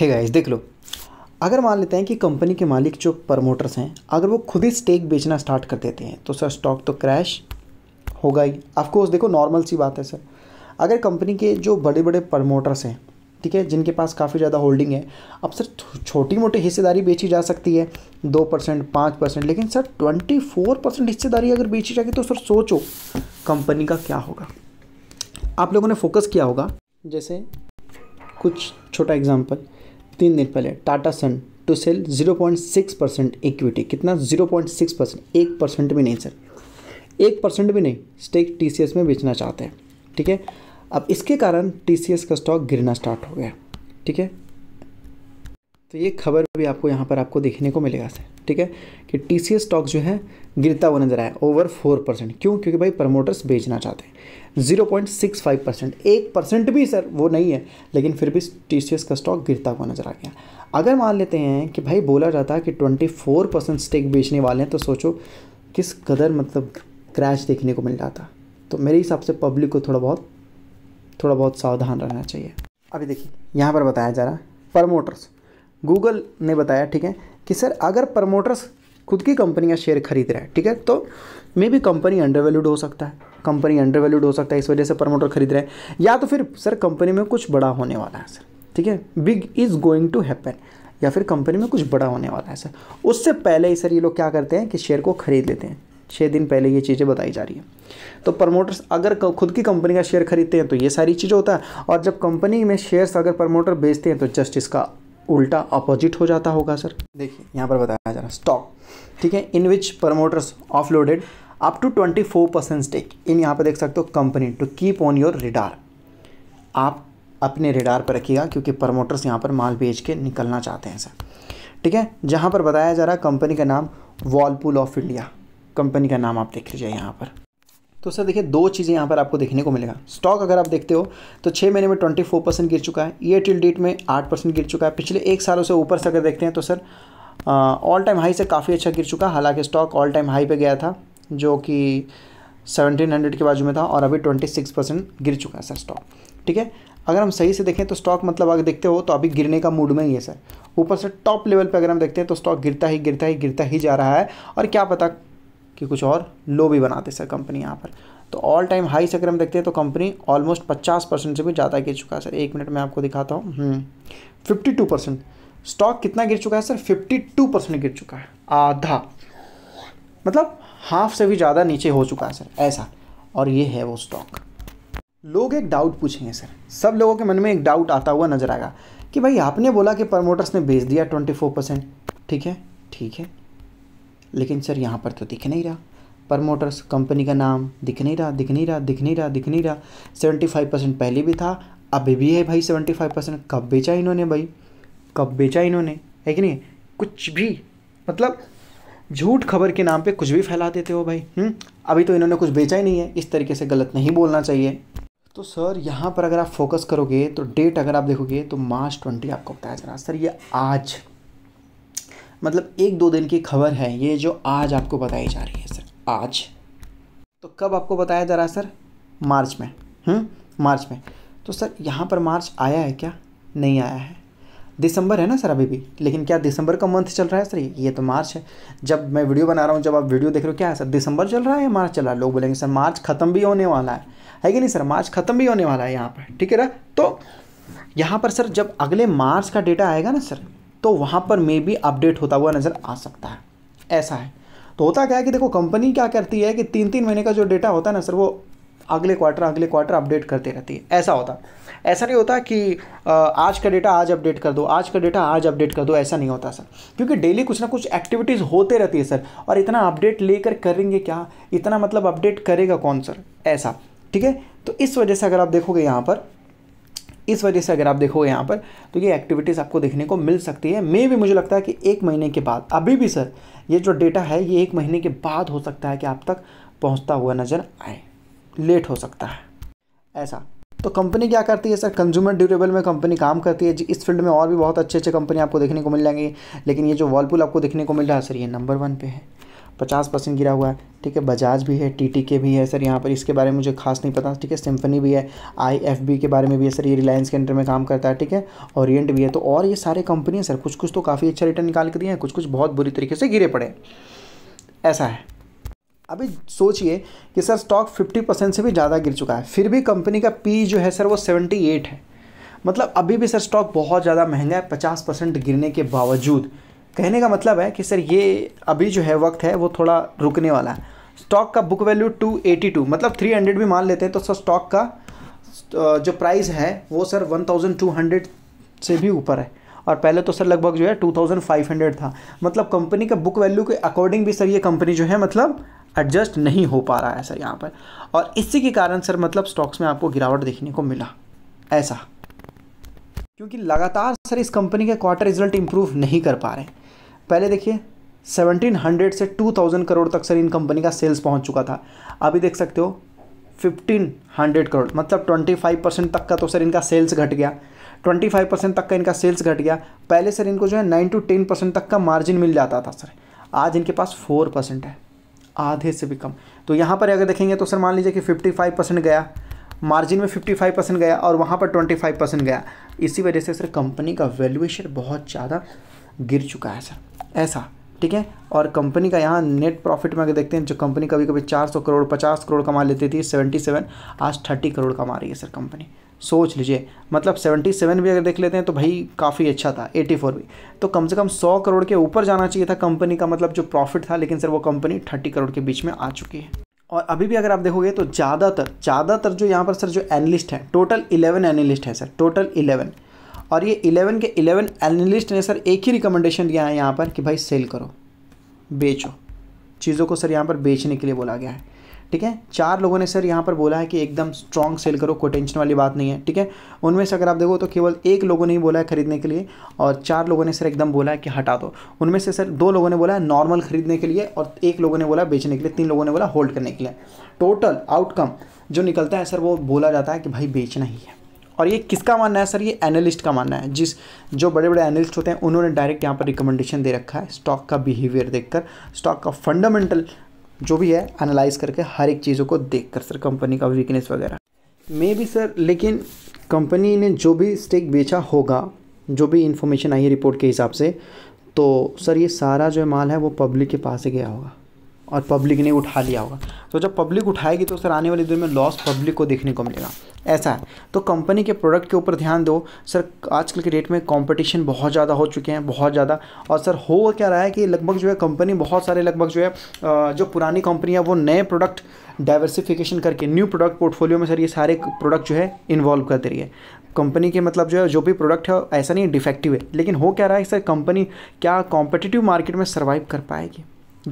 है गाइस देख लो अगर मान लेते हैं कि कंपनी के मालिक जो प्रमोटर्स हैं अगर वो खुद ही स्टेक बेचना स्टार्ट कर देते हैं तो सर स्टॉक तो क्रैश होगा ही ऑफकोर्स देखो नॉर्मल सी बात है सर अगर कंपनी के जो बड़े बड़े प्रमोटर्स हैं ठीक है जिनके पास काफ़ी ज़्यादा होल्डिंग है अब सर छोटी मोटी हिस्सेदारी बेची जा सकती है दो परसेंट पाँच परसेंट लेकिन सर ट्वेंटी फोर परसेंट हिस्सेदारी अगर बेची जाएगी तो सर सोचो कंपनी का क्या होगा आप लोगों ने फोकस किया होगा जैसे कुछ छोटा एग्जाम्पल तीन दिन पहले Tata Sons to sell 0.6 percent equity कितना 0.6 परसेंट एक परसेंट भी नहीं सर एक परसेंट भी नहीं स्टेक टी में बेचना चाहते हैं ठीक है अब इसके कारण टी का स्टॉक गिरना स्टार्ट हो गया ठीक है तो ये खबर भी आपको यहाँ पर आपको देखने को मिलेगा सर ठीक है कि टी सी स्टॉक जो है गिरता हुआ नजर आया ओवर फोर परसेंट क्यों क्योंकि भाई प्रमोटर्स बेचना चाहते हैं zero point six five percent एक परसेंट भी सर वो नहीं है लेकिन फिर भी टी सी एस का स्टॉक गिरता हुआ नजर आ गया अगर मान लेते हैं कि भाई बोला जाता है कि ट्वेंटी फोर परसेंट स्टेक बेचने वाले हैं तो सोचो किस कदर मतलब क्रैश देखने को मिल जाता तो मेरे हिसाब से पब्लिक को थोड़ा बहुत थोड़ा बहुत सावधान रहना चाहिए अभी देखिए यहाँ पर बताया जा रहा है प्रमोटर्स गूगल ने बताया ठीक है कि सर अगर प्रमोटर्स खुद की कंपनी का शेयर खरीद रहे हैं ठीक है तो maybe company undervalued हो सकता है कंपनी अंडर वैल्यूड हो सकता है इस वजह से प्रमोटर खरीद रहे हैं या तो फिर सर कंपनी में कुछ बड़ा होने वाला है सर ठीक है big is going to happen या फिर कंपनी में कुछ बड़ा होने वाला है सर उससे पहले ही सर ये लोग क्या करते हैं कि शेयर को खरीद लेते हैं छः दिन पहले ये चीज़ें बताई जा रही है तो प्रमोटर्स अगर खुद की कंपनी का शेयर खरीदते हैं तो ये सारी चीज़ होता है और जब कंपनी में शेयर्स अगर प्रमोटर बेचते हैं तो जस्ट इसका उल्टा अपोजिट हो जाता होगा सर देखिए यहाँ पर बताया जा रहा स्टॉक ठीक है in which promoters offloaded up to twenty four percent stake in यहाँ पर देख सकते हो company to keep on your radar आप अपने रिडार पर रखिएगा क्योंकि प्रमोटर्स यहाँ पर माल बेच के निकलना चाहते हैं सर ठीक है जहाँ पर बताया जा रहा है कंपनी का नाम वॉलपूल ऑफ इंडिया कंपनी का नाम आप देख लीजिए यहाँ पर तो सर देखिए दो चीज़ें यहाँ पर आपको देखने को मिलेगा स्टॉक अगर आप देखते हो तो छः महीने में ट्वेंटी फोर परसेंट गिर चुका है ईयर टिल डेट में आठ परसेंट गिर चुका है पिछले एक सालों से ऊपर से अगर देखते हैं तो सर ऑल टाइम हाई से काफ़ी अच्छा गिर चुका हालांकि स्टॉक ऑल टाइम हाई पे गया था जो कि सेवनटीन हंड्रेड के बाजू में था और अभी ट्वेंटी सिक्स परसेंट गिर चुका है सर स्टॉक ठीक है अगर हम सही से देखें तो स्टॉक मतलब अगर देखते हो तो अभी गिरने का मूड में ही है सर ऊपर से टॉप लेवल पर अगर हम देखते हैं तो स्टॉक गिरता ही गिरता ही गिरता ही जा रहा है और क्या पता कि कुछ और लो भी बनाते सर कंपनी यहाँ पर तो ऑल टाइम हाई से अगर हम देखते हैं तो कंपनी ऑलमोस्ट पचास परसेंट से भी ज़्यादा गिर चुका है सर एक मिनट में आपको दिखाता हूँ फिफ्टी टू परसेंट स्टॉक कितना गिर चुका है सर फिफ्टी टू परसेंट गिर चुका है आधा मतलब हाफ से भी ज़्यादा नीचे हो चुका है सर ऐसा और ये है वो स्टॉक लोग एक डाउट पूछेंगे सर सब लोगों के मन में एक डाउट आता हुआ नजर आएगा कि भाई आपने बोला कि प्रमोटर्स ने बेच दिया ट्वेंटी फोर परसेंट ठीक है ठीक है लेकिन सर यहाँ पर तो दिख नहीं रहा प्रमोटर्स कंपनी का नाम दिख नहीं रहा दिख नहीं रहा दिख नहीं रहा दिख नहीं रहा सेवेंटी फाइव परसेंट पहले भी था अभी भी है भाई सेवेंटी फाइव परसेंट कब बेचा इन्होंने भाई कब बेचा इन्होंने है कि नहीं कुछ भी मतलब झूठ खबर के नाम पे कुछ भी फैला देते हो भाई हुँ? हम्म? अभी तो इन्होंने कुछ बेचा ही नहीं है इस तरीके से गलत नहीं बोलना चाहिए तो सर यहाँ पर अगर आप फोकस करोगे तो डेट अगर आप देखोगे तो मार्च ट्वेंटी आपको बताया जा रहा सर ये आज मतलब एक दो दिन की खबर है ये जो आज आपको बताई जा रही है सर आज तो कब आपको बताया जा रहा है सर मार्च में हम्म मार्च में तो सर यहाँ पर मार्च आया है क्या नहीं आया है दिसंबर है ना सर अभी भी लेकिन क्या दिसंबर का मंथ चल रहा है सर ये तो मार्च है जब मैं वीडियो बना रहा हूँ जब आप वीडियो देख रहे हो क्या है सर दिसंबर चल रहा है या मार्च चल रहा है लोग बोलेंगे सर मार्च ख़त्म भी होने वाला है है कि नहीं सर मार्च ख़त्म भी होने वाला है यहाँ पर ठीक है ना तो यहाँ पर सर जब अगले मार्च का डेटा आएगा ना सर तो वहाँ पर मे भी अपडेट होता हुआ नज़र आ सकता है ऐसा है तो होता क्या है कि देखो कंपनी क्या करती है कि तीन तीन महीने का जो डेटा होता है ना सर वो अगले क्वार्टर अगले क्वार्टर अपडेट करती रहती है ऐसा होता ऐसा नहीं होता कि आज का डेटा आज अपडेट कर दो आज का डेटा आज अपडेट कर दो ऐसा नहीं होता सर क्योंकि डेली कुछ ना कुछ एक्टिविटीज़ होते रहती है सर और इतना अपडेट लेकर करेंगे क्या इतना मतलब अपडेट करेगा कौन सर ऐसा ठीक है तो इस वजह से अगर आप देखोगे यहाँ पर इस वजह से अगर आप देखो यहाँ पर तो ये एक्टिविटीज़ आपको देखने को मिल सकती है मे भी मुझे लगता है कि एक महीने के बाद अभी भी सर ये जो डेटा है ये एक महीने के बाद हो सकता है कि आप तक पहुँचता हुआ नज़र आए लेट हो सकता है ऐसा तो कंपनी क्या करती है सर कंज्यूमर ड्यूरेबल में कंपनी काम करती है जी इस फील्ड में और भी बहुत अच्छे अच्छे कंपनी आपको देखने को मिल जाएंगी लेकिन ये जो वॉलपूल आपको देखने को मिल रहा है सर ये नंबर वन पे है पचास परसेंट गिरा हुआ है ठीक है बजाज भी है टी के भी है सर यहाँ पर इसके बारे में मुझे खास नहीं पता ठीक है सिम्फनी भी है आई के बारे में भी है सर ये रिलायंस के अंडर में काम करता है ठीक है ओरिएंट भी है तो और ये सारे कंपनी सर कुछ कुछ तो काफ़ी अच्छा रिटर्न निकाल के दिए हैं कुछ कुछ बहुत बुरी तरीके से गिरे पड़े ऐसा है अभी सोचिए कि सर स्टॉक 50 परसेंट से भी ज़्यादा गिर चुका है फिर भी कंपनी का पी जो है सर वो 78 है मतलब अभी भी सर स्टॉक बहुत ज़्यादा महंगा है 50 परसेंट गिरने के बावजूद कहने का मतलब है कि सर ये अभी जो है वक्त है वो थोड़ा रुकने वाला है स्टॉक का बुक वैल्यू 282 मतलब 300 भी मान लेते हैं तो सर स्टॉक का जो प्राइस है वो सर 1200 से भी ऊपर है और पहले तो सर लगभग जो है 2500 था मतलब कंपनी का बुक वैल्यू के अकॉर्डिंग भी सर ये कंपनी जो है मतलब एडजस्ट नहीं हो पा रहा है सर यहाँ पर और इसी के कारण सर मतलब स्टॉक्स में आपको गिरावट देखने को मिला ऐसा क्योंकि लगातार सर इस कंपनी के क्वार्टर रिजल्ट इंप्रूव नहीं कर पा रहे हैं पहले देखिए 1700 से 2000 करोड़ तक सर इन कंपनी का सेल्स पहुंच चुका था अभी देख सकते हो 1500 करोड़ मतलब 25 परसेंट तक का तो सर इनका सेल्स घट गया 25 परसेंट तक का इनका सेल्स घट गया पहले सर इनको जो है 9 टू 10 परसेंट तक का मार्जिन मिल जाता था सर आज इनके पास 4 परसेंट है आधे से भी कम तो यहाँ पर अगर देखेंगे तो सर मान लीजिए कि फिफ्टी परसेंट गया मार्जिन में फिफ्टी परसेंट गया और वहाँ पर ट्वेंटी परसेंट गया इसी वजह से सर कंपनी का वैल्यूएशन बहुत ज़्यादा गिर चुका है सर ऐसा ठीक है और कंपनी का यहाँ नेट प्रॉफिट में अगर देखते हैं जो कंपनी कभी कभी 400 करोड़ 50 करोड़ कमा लेती थी 77 आज 30 करोड़ कमा रही है सर कंपनी सोच लीजिए मतलब 77 भी अगर देख लेते हैं तो भाई काफ़ी अच्छा था 84 भी तो कम से कम 100 करोड़ के ऊपर जाना चाहिए था कंपनी का मतलब जो प्रॉफिट था लेकिन सर वो कंपनी थर्टी करोड़ के बीच में आ चुकी है और अभी भी अगर आप देखोगे तो ज़्यादातर ज़्यादातर जो यहाँ पर सर जो एनलिस्ट हैं टोटल इलेवन एनालिस्ट है सर टोटल इलेवन और ये इलेवन के इलेवन एनालिस्ट ने सर एक ही रिकमेंडेशन दिया है यहाँ पर कि भाई सेल करो बेचो चीज़ों को सर यहाँ पर बेचने के लिए बोला गया है ठीक है चार लोगों ने सर यहाँ पर बोला है कि एकदम स्ट्रॉन्ग सेल करो कोई टेंशन वाली बात नहीं है ठीक है उनमें से अगर आप देखो तो केवल एक लोगों ने ही बोला है खरीदने के लिए और चार लोगों ने सर एकदम बोला है कि हटा दो उनमें से सर दो लोगों ने बोला है नॉर्मल खरीदने के लिए और एक लोगों ने बोला बेचने के लिए तीन लोगों ने बोला होल्ड करने के लिए टोटल आउटकम जो निकलता है सर वो बोला जाता है कि भाई बेचना ही है और ये किसका मानना है सर ये एनालिस्ट का मानना है जिस जो बड़े बड़े एनालिस्ट होते हैं उन्होंने डायरेक्ट यहाँ पर रिकमेंडेशन दे रखा है स्टॉक का बिहेवियर देखकर स्टॉक का फंडामेंटल जो भी है एनालाइज करके हर एक चीज़ों को देख कर सर कंपनी का वीकनेस वगैरह मे भी सर लेकिन कंपनी ने जो भी स्टेक बेचा होगा जो भी इन्फॉर्मेशन आई है रिपोर्ट के हिसाब से तो सर ये सारा जो माल है वो पब्लिक के पास ही गया होगा और पब्लिक ने उठा लिया होगा तो जब पब्लिक उठाएगी तो सर आने वाले दिन में लॉस पब्लिक को देखने को मिलेगा ऐसा है तो कंपनी के प्रोडक्ट के ऊपर ध्यान दो सर आजकल के डेट में कंपटीशन बहुत ज़्यादा हो चुके हैं बहुत ज़्यादा और सर हो क्या रहा है कि लगभग जो है कंपनी बहुत सारे लगभग जो है जो पुरानी कंपनी है वो नए प्रोडक्ट डाइवर्सिफिकेशन करके न्यू प्रोडक्ट पोर्टफोलियो में सर ये सारे प्रोडक्ट जो है इन्वॉल्व कर दे रही है कंपनी के मतलब जो है जो भी प्रोडक्ट है ऐसा नहीं डिफेक्टिव है लेकिन हो क्या रहा है सर कंपनी क्या कॉम्पिटिटिव मार्केट में सर्वाइव कर पाएगी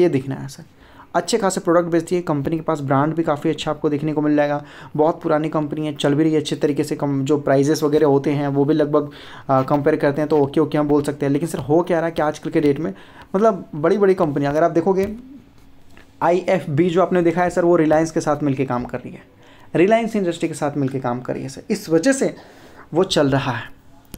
ये दिखना है सर अच्छे खासे प्रोडक्ट बेचती है कंपनी के पास ब्रांड भी काफ़ी अच्छा आपको देखने को मिल जाएगा बहुत पुरानी कंपनी है चल भी रही है अच्छे तरीके से कम जो प्राइजेस वगैरह होते हैं वो भी लगभग कंपेयर करते हैं तो ओके ओके हम बोल सकते हैं लेकिन सर हो क्या रहा है कि आजकल के डेट में मतलब बड़ी बड़ी कंपनी अगर आप देखोगे आई एफ बी जो आपने देखा है सर वो रिलायंस के साथ मिलकर काम कर रही है रिलायंस इंडस्ट्री के साथ मिलकर काम कर रही है सर इस वजह से वो चल रहा है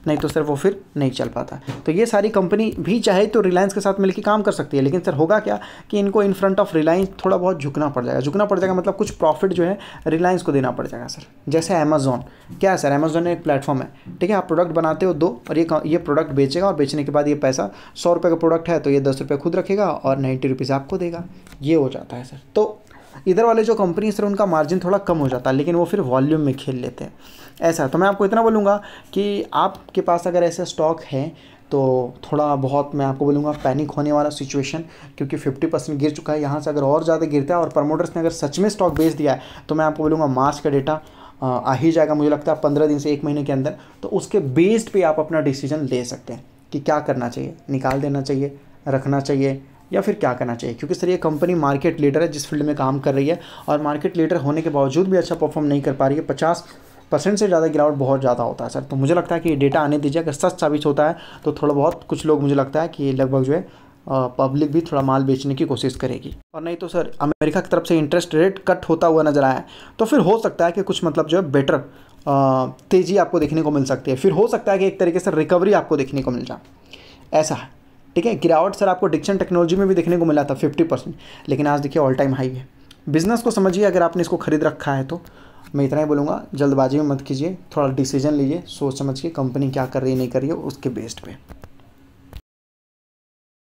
नहीं तो सर वो फिर नहीं चल पाता तो ये सारी कंपनी भी चाहे तो रिलायंस के साथ मिलकर काम कर सकती है लेकिन सर होगा क्या कि इनको इन फ्रंट ऑफ रिलायंस थोड़ा बहुत झुकना पड़ जाएगा झुकना पड़ जाएगा मतलब कुछ प्रॉफिट जो है रिलायंस को देना पड़ जाएगा सर जैसे अमेजोन क्या है सर अमेजोन एक प्लेटफॉर्म है ठीक है आप प्रोडक्ट बनाते हो दो और ये ये प्रोडक्ट बेचेगा और बेचने के बाद ये पैसा सौ रुपये का प्रोडक्ट है तो ये दस रुपये खुद रखेगा और नाइन्टी रुपीज़ आपको देगा ये हो जाता है सर तो इधर वाले जो कंपनीज थे उनका मार्जिन थोड़ा कम हो जाता है लेकिन वो फिर वॉल्यूम में खेल लेते हैं ऐसा तो मैं आपको इतना बोलूँगा कि आपके पास अगर ऐसे स्टॉक हैं तो थोड़ा बहुत मैं आपको बोलूँगा पैनिक होने वाला सिचुएशन क्योंकि 50 परसेंट गिर चुका है यहाँ से अगर और ज़्यादा गिरता है और प्रमोटर्स ने अगर सच में स्टॉक बेच दिया है तो मैं आपको बोलूँगा मार्च का डेटा आ ही जाएगा मुझे लगता है पंद्रह दिन से एक महीने के अंदर तो उसके बेस्ड पे आप अपना डिसीजन ले सकते हैं कि क्या करना चाहिए निकाल देना चाहिए रखना चाहिए या फिर क्या करना चाहिए क्योंकि सर ये कंपनी मार्केट लीडर है जिस फील्ड में काम कर रही है और मार्केट लीडर होने के बावजूद भी अच्छा परफॉर्म नहीं कर पा रही है पचास परसेंट से ज़्यादा गिरावट बहुत ज़्यादा होता है सर तो मुझे लगता है कि ये डेटा आने दीजिए अगर सच साबित होता है तो थोड़ा बहुत कुछ लोग मुझे लगता है कि लगभग जो है पब्लिक भी थोड़ा माल बेचने की कोशिश करेगी और नहीं तो सर अमेरिका की तरफ से इंटरेस्ट रेट कट होता हुआ नजर आया तो फिर हो सकता है कि कुछ मतलब जो है बेटर तेज़ी आपको देखने को मिल सकती है फिर हो सकता है कि एक तरीके से रिकवरी आपको देखने को मिल जाए ऐसा है ठीक है गिरावट सर आपको डिक्शन टेक्नोलॉजी में भी देखने को मिला था फिफ्टी परसेंट लेकिन आज देखिए ऑल टाइम हाई है बिज़नेस को समझिए अगर आपने इसको खरीद रखा है तो मैं इतना ही बोलूँगा जल्दबाजी में मत कीजिए थोड़ा डिसीजन लीजिए सोच समझ के कंपनी क्या कर रही है नहीं कर रही है उसके बेस्ड पे